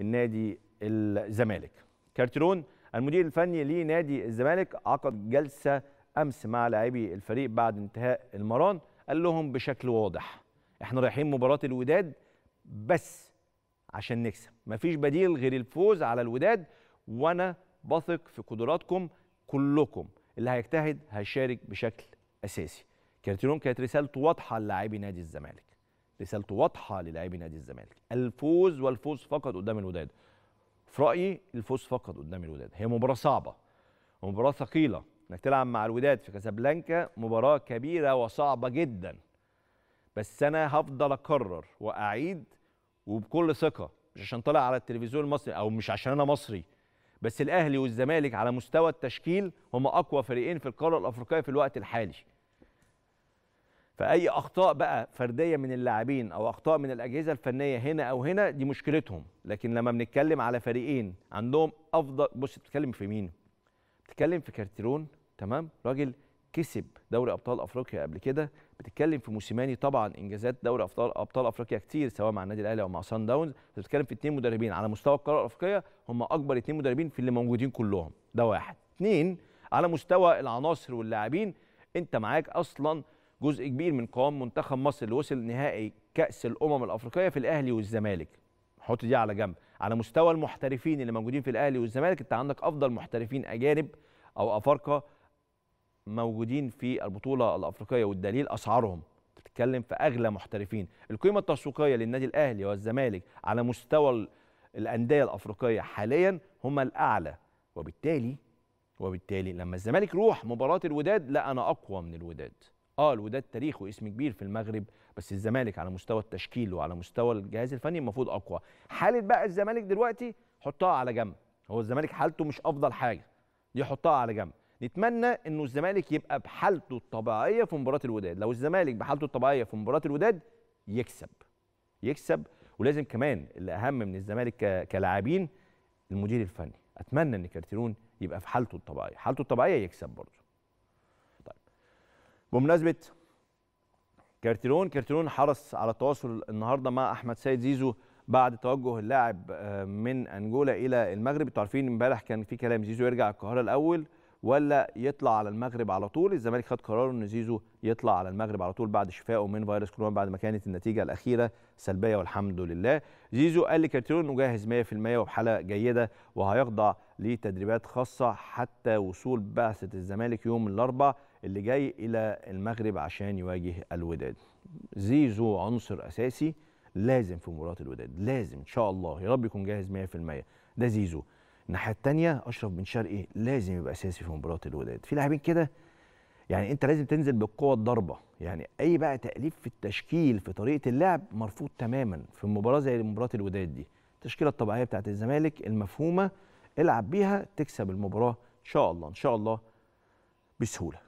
النادي الزمالك كارترون المدير الفني لنادي الزمالك عقد جلسه امس مع لاعبي الفريق بعد انتهاء المران قال لهم بشكل واضح احنا رايحين مباراه الوداد بس عشان نكسب مفيش بديل غير الفوز على الوداد وانا بثق في قدراتكم كلكم اللي هيجتهد هيشارك بشكل اساسي كارتيرون كانت رسالته واضحه للاعبي نادي الزمالك رسالته واضحه للاعبي نادي الزمالك الفوز والفوز فقط قدام الوداد في رايي الفوز فقط قدام الوداد هي مباراه صعبه ومباراه ثقيله انك تلعب مع الوداد في كاسابلانكا مباراه كبيره وصعبه جدا بس انا هفضل اكرر واعيد وبكل ثقه مش عشان طالع على التلفزيون المصري او مش عشان انا مصري بس الاهلي والزمالك على مستوى التشكيل هم اقوى فريقين في القاره الافريقيه في الوقت الحالي فاي اخطاء بقى فرديه من اللاعبين او اخطاء من الاجهزه الفنيه هنا او هنا دي مشكلتهم لكن لما بنتكلم على فريقين عندهم افضل بص بتتكلم في مين بتتكلم في كارتيرون تمام راجل كسب دوري ابطال افريقيا قبل كده بتتكلم في موسيماني طبعا انجازات دوري ابطال ابطال افريقيا كتير سواء مع النادي الاهلي او مع سان داونز بتتكلم في اثنين مدربين على مستوى القاره الافريقيه هم اكبر اثنين مدربين في اللي موجودين كلهم ده واحد اثنين على مستوى العناصر واللاعبين انت معاك اصلا جزء كبير من قوام منتخب مصر اللي وصل نهائي كاس الامم الافريقيه في الاهلي والزمالك حط دي على جنب على مستوى المحترفين اللي موجودين في الاهلي والزمالك انت عندك افضل محترفين اجانب او افارقه موجودين في البطوله الافريقيه والدليل اسعارهم بتتكلم في اغلى محترفين القيمه التسويقيه للنادي الاهلي والزمالك على مستوى الانديه الافريقيه حاليا هم الاعلى وبالتالي وبالتالي لما الزمالك يروح مباراه الوداد لا انا اقوى من الوداد اه الوداد تاريخه اسم كبير في المغرب بس الزمالك على مستوى التشكيل وعلى مستوى الجهاز الفني المفروض اقوى حاله بقى الزمالك دلوقتي حطها على جنب هو الزمالك حالته مش افضل حاجه دي حطها على جنب نتمنى انه الزمالك يبقى بحالته الطبيعيه في مباراه الوداد لو الزمالك بحالته الطبيعيه في مباراه الوداد يكسب يكسب ولازم كمان الاهم من الزمالك كلاعبين المدير الفني اتمنى ان كارتيرون يبقى في حالته الطبيعيه حالته الطبيعيه يكسب برضه بمناسبه كارتيرون كارتيرون حرص على التواصل النهارده مع احمد سيد زيزو بعد توجه اللاعب آه، من انجولا الى المغرب انتوا عارفين امبارح كان في كلام زيزو يرجع القاهره الاول ولا يطلع على المغرب على طول الزمالك خد قراره ان زيزو يطلع على المغرب على طول بعد شفائه من فيروس كورونا بعد ما كانت النتيجه الاخيره سلبيه والحمد لله زيزو قال لكارتيرو انه جاهز 100% وبحاله جيده وهيخضع لتدريبات خاصه حتى وصول بعثه الزمالك يوم الاربعاء اللي جاي الى المغرب عشان يواجه الوداد زيزو عنصر اساسي لازم في مباراه الوداد لازم ان شاء الله يا رب يكون جاهز 100% ده زيزو الناحيه الثانيه اشرف بن شرقي لازم يبقى اساسي في مباراه الوداد في لاعبين كده يعني انت لازم تنزل بالقوه الضاربه يعني اي بقى تاليف في التشكيل في طريقه اللعب مرفوض تماما في مباراه زي مباراه الوداد دي التشكيله الطبيعيه بتاعت الزمالك المفهومه العب بيها تكسب المباراه ان شاء الله ان شاء الله بسهوله